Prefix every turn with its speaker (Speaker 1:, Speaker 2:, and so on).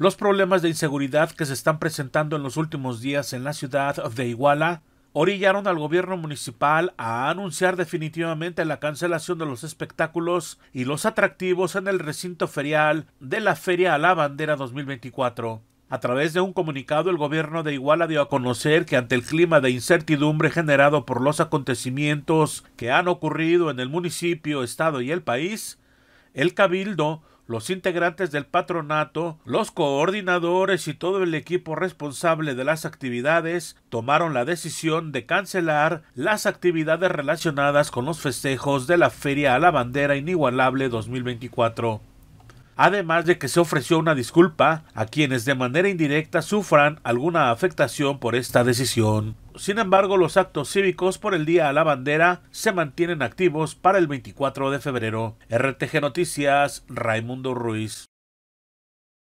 Speaker 1: Los problemas de inseguridad que se están presentando en los últimos días en la ciudad de Iguala orillaron al gobierno municipal a anunciar definitivamente la cancelación de los espectáculos y los atractivos en el recinto ferial de la Feria a la Bandera 2024. A través de un comunicado, el gobierno de Iguala dio a conocer que ante el clima de incertidumbre generado por los acontecimientos que han ocurrido en el municipio, estado y el país, el cabildo los integrantes del patronato, los coordinadores y todo el equipo responsable de las actividades tomaron la decisión de cancelar las actividades relacionadas con los festejos de la Feria a la Bandera Inigualable 2024 además de que se ofreció una disculpa a quienes de manera indirecta sufran alguna afectación por esta decisión. Sin embargo, los actos cívicos por el Día a la Bandera se mantienen activos para el 24 de febrero. RTG Noticias, Raimundo Ruiz.